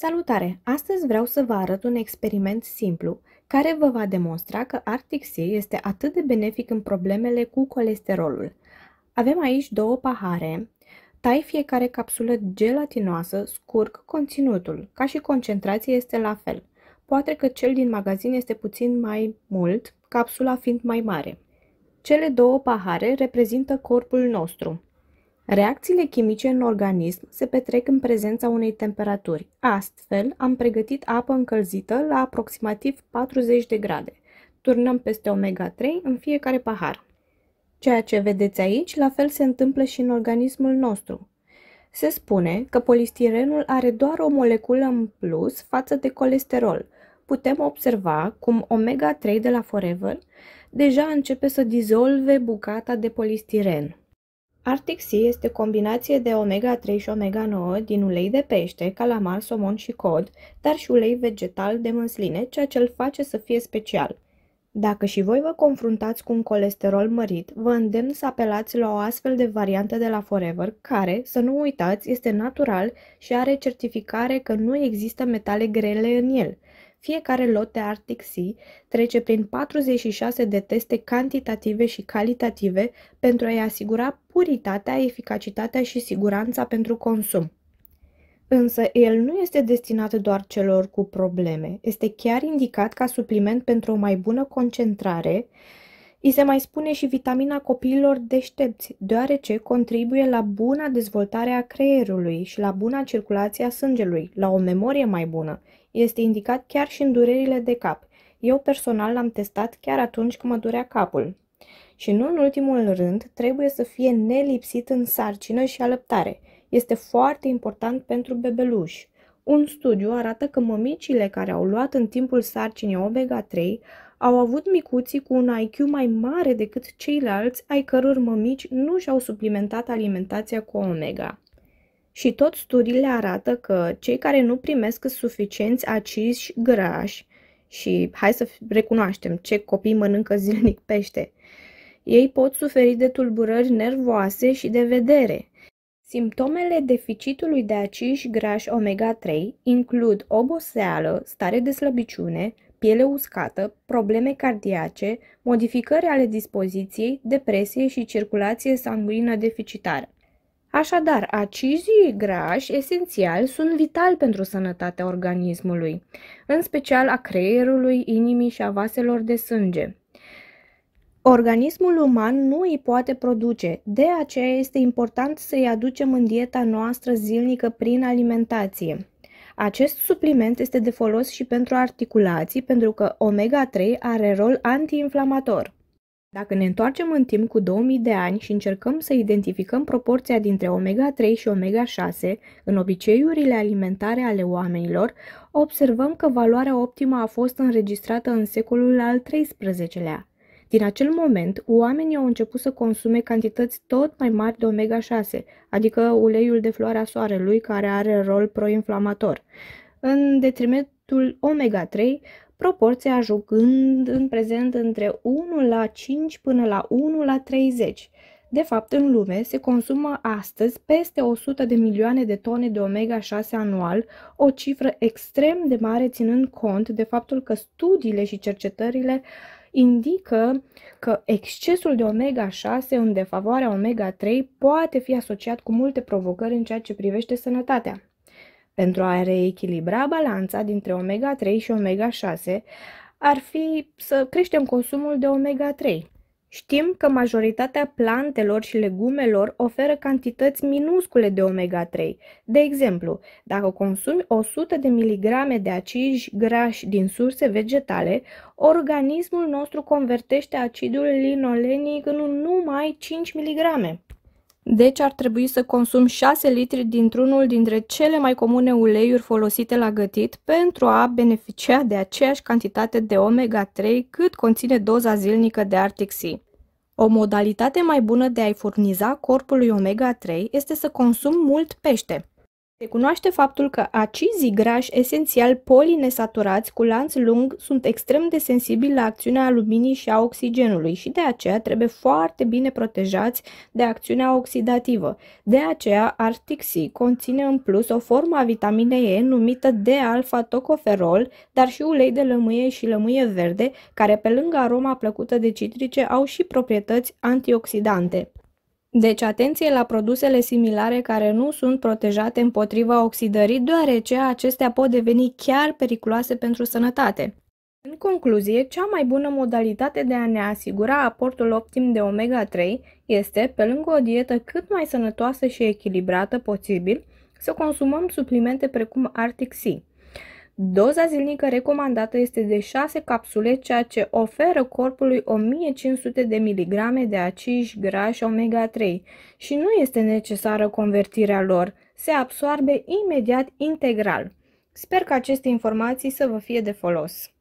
Salutare! Astăzi vreau să vă arăt un experiment simplu care vă va demonstra că Arctic Sea este atât de benefic în problemele cu colesterolul. Avem aici două pahare, tai fiecare capsulă gelatinoasă, scurg conținutul. Ca și concentrație este la fel. Poate că cel din magazin este puțin mai mult, capsula fiind mai mare. Cele două pahare reprezintă corpul nostru. Reacțiile chimice în organism se petrec în prezența unei temperaturi. Astfel, am pregătit apă încălzită la aproximativ 40 de grade. Turnăm peste omega-3 în fiecare pahar. Ceea ce vedeți aici, la fel se întâmplă și în organismul nostru. Se spune că polistirenul are doar o moleculă în plus față de colesterol. Putem observa cum omega-3 de la Forever deja începe să dizolve bucata de polistiren. Arctic Sea este combinație de omega-3 și omega-9 din ulei de pește, calamar, somon și cod, dar și ulei vegetal de măsline, ceea ce îl face să fie special. Dacă și voi vă confruntați cu un colesterol mărit, vă îndemn să apelați la o astfel de variantă de la Forever, care, să nu uitați, este natural și are certificare că nu există metale grele în el – fiecare lot de Arctic Sea trece prin 46 de teste cantitative și calitative pentru a-i asigura puritatea, eficacitatea și siguranța pentru consum. Însă, el nu este destinat doar celor cu probleme, este chiar indicat ca supliment pentru o mai bună concentrare. Îi se mai spune și vitamina copiilor deștepți, deoarece contribuie la buna dezvoltare a creierului și la buna circulație a sângelui, la o memorie mai bună este indicat chiar și în durerile de cap. Eu personal l-am testat chiar atunci când mă durea capul. Și nu în ultimul rând, trebuie să fie nelipsit în sarcină și alăptare. Este foarte important pentru bebeluși. Un studiu arată că mămicile care au luat în timpul sarcinii omega-3 au avut micuții cu un IQ mai mare decât ceilalți ai căror mămici nu și-au suplimentat alimentația cu omega. Și tot studiile arată că cei care nu primesc suficienți acizi grași, și hai să recunoaștem ce copii mănâncă zilnic pește, ei pot suferi de tulburări nervoase și de vedere. Simptomele deficitului de acizi grași omega-3 includ oboseală, stare de slăbiciune, piele uscată, probleme cardiace, modificări ale dispoziției, depresie și circulație sanguină deficitară. Așadar, acizii grași esențiali sunt vitali pentru sănătatea organismului, în special a creierului, inimii și a vaselor de sânge. Organismul uman nu îi poate produce, de aceea este important să-i aducem în dieta noastră zilnică prin alimentație. Acest supliment este de folos și pentru articulații, pentru că omega-3 are rol antiinflamator. Dacă ne întoarcem în timp cu 2000 de ani și încercăm să identificăm proporția dintre omega-3 și omega-6 în obiceiurile alimentare ale oamenilor, observăm că valoarea optimă a fost înregistrată în secolul al XIII-lea. Din acel moment, oamenii au început să consume cantități tot mai mari de omega-6, adică uleiul de floarea soarelui care are rol proinflamator, în detrimentul omega-3, proporția ajungând în prezent între 1 la 5 până la 1 la 30. De fapt, în lume se consumă astăzi peste 100 de milioane de tone de omega-6 anual, o cifră extrem de mare ținând cont de faptul că studiile și cercetările indică că excesul de omega-6 în defavoarea omega-3 poate fi asociat cu multe provocări în ceea ce privește sănătatea. Pentru a reechilibra balanța dintre omega-3 și omega-6 ar fi să creștem consumul de omega-3. Știm că majoritatea plantelor și legumelor oferă cantități minuscule de omega-3. De exemplu, dacă consumi 100 de miligrame de acizi grași din surse vegetale, organismul nostru convertește acidul linolenic în numai 5 miligrame. Deci ar trebui să consum 6 litri dintr-unul dintre cele mai comune uleiuri folosite la gătit pentru a beneficia de aceeași cantitate de omega-3 cât conține doza zilnică de Arctic Sea. O modalitate mai bună de a-i furniza corpului omega-3 este să consumi mult pește, Recunoaște faptul că acizii grași esențial polinesaturați cu lanț lung sunt extrem de sensibili la acțiunea aluminii și a oxigenului și de aceea trebuie foarte bine protejați de acțiunea oxidativă. De aceea, Arctic Sea conține în plus o formă a vitaminei E numită de alfa tocoferol dar și ulei de lămâie și lămâie verde, care pe lângă aroma plăcută de citrice au și proprietăți antioxidante. Deci atenție la produsele similare care nu sunt protejate împotriva oxidării, deoarece acestea pot deveni chiar periculoase pentru sănătate. În concluzie, cea mai bună modalitate de a ne asigura aportul optim de omega-3 este, pe lângă o dietă cât mai sănătoasă și echilibrată posibil, să consumăm suplimente precum Arctic Sea. Doza zilnică recomandată este de 6 capsule, ceea ce oferă corpului 1500 de miligrame de acizi grași omega-3 și nu este necesară convertirea lor, se absoarbe imediat integral. Sper că aceste informații să vă fie de folos.